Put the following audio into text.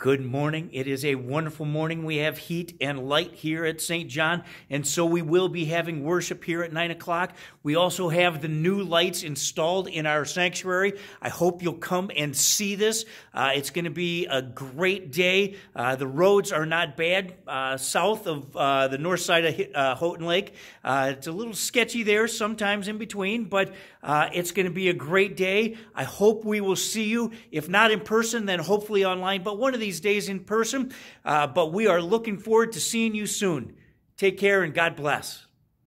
Good morning. It is a wonderful morning. We have heat and light here at St. John, and so we will be having worship here at 9 o'clock. We also have the new lights installed in our sanctuary. I hope you'll come and see this. Uh, it's going to be a great day. Uh, the roads are not bad uh, south of uh, the north side of uh, Houghton Lake. Uh, it's a little sketchy there sometimes in between, but it's going to be a great day. I hope we will see you. If not in person, then hopefully online, but one of these these days in person, uh, but we are looking forward to seeing you soon. Take care and God bless.